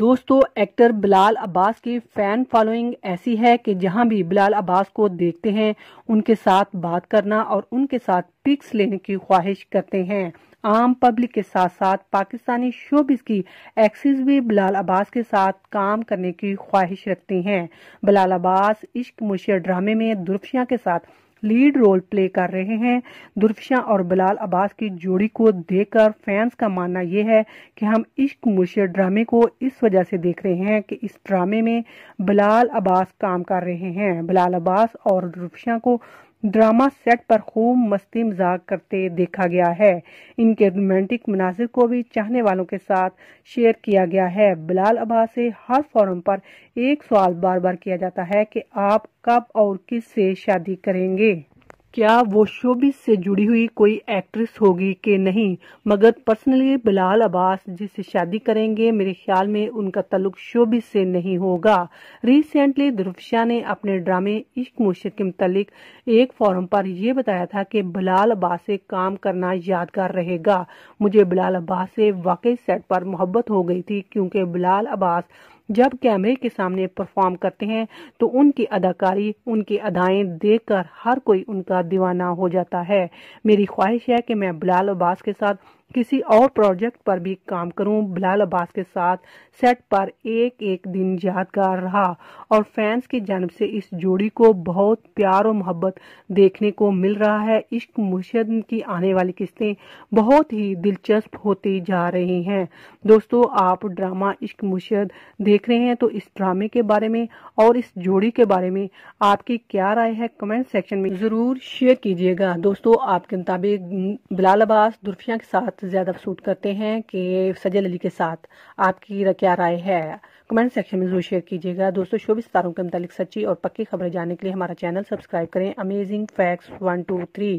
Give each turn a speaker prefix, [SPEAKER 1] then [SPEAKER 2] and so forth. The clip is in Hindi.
[SPEAKER 1] दोस्तों एक्टर बिलाल अब्बास की फ़ैन फॉलोइंग ऐसी है कि जहां भी बिलाल अब्बास को देखते हैं उनके साथ बात करना और उनके साथ पिक्स लेने की ख्वाहिश करते हैं आम पब्लिक के साथ साथ पाकिस्तानी शोबिस की एक्सिस भी बिलाल अब्बास के साथ काम करने की ख्वाहिश रखती हैं बिलाल अब्बास इश्क मुशिया ड्रामे में दुर्फिया के साथ लीड रोल प्ले कर रहे हैं दुर्फिशा और बिलाल अब्बास की जोड़ी को देखकर फैंस का मानना यह है कि हम इश्क मुर्शद ड्रामे को इस वजह से देख रहे हैं कि इस ड्रामे में बिलाल अब्बास काम कर रहे हैं बिलाल अब्बास और दुर्फिशा को ड्रामा सेट पर खूब मस्ती मजाक करते देखा गया है इनके रोमांटिक मनाजिर को भी चाहने वालों के साथ शेयर किया गया है बिलाल अबा से हर फोरम पर एक सवाल बार बार किया जाता है कि आप कब और किस से शादी करेंगे क्या वो शोबिस से जुड़ी हुई कोई एक्ट्रेस होगी कि नहीं मगर पर्सनली बिलाल अब्बास जिससे शादी करेंगे मेरे ख्याल में उनका तल्लुक शोबिस से नहीं होगा रिसेंटली शाह ने अपने ड्रामे इश्क मुर्शद के मुतालिक एक फोरम पर यह बताया था कि बिलाल अब्बास से काम करना यादगार रहेगा मुझे बिलाल अब्बास से वाकई सेट पर मोहब्बत हो गई थी क्योंकि बिलाल अब्बास जब कैमरे के सामने परफॉर्म करते हैं तो उनकी अदाकारी उनकी अदाएं देखकर हर कोई उनका दीवाना हो जाता है मेरी ख्वाहिश है कि मैं बिलाल अब्बास के साथ किसी और प्रोजेक्ट पर भी काम करूं बिलाल अब्बास के साथ सेट पर एक एक दिन यादगार रहा और फैंस की जानब से इस जोड़ी को बहुत प्यार और मोहब्बत देखने को मिल रहा है इश्क मुर्शद की आने वाली किस्तें बहुत ही दिलचस्प होती जा रही हैं दोस्तों आप ड्रामा इश्क मुर्शद देख रहे हैं तो इस ड्रामे के बारे में और इस जोड़ी के बारे में आपकी क्या राय है कमेंट सेक्शन में ज़रूर शेयर कीजिएगा दोस्तों आपके मुताबिक बिलाल अब्बास दुर्फिया के साथ ज़्यादा सूट करते हैं कि सजल अली के साथ आपकी क्या राय है कमेंट सेक्शन में जरूर शेयर कीजिएगा दोस्तों भी सितारों के मुतालिक सच्ची और पक्की खबरें जानने के लिए हमारा चैनल सब्सक्राइब करें amazing facts one two three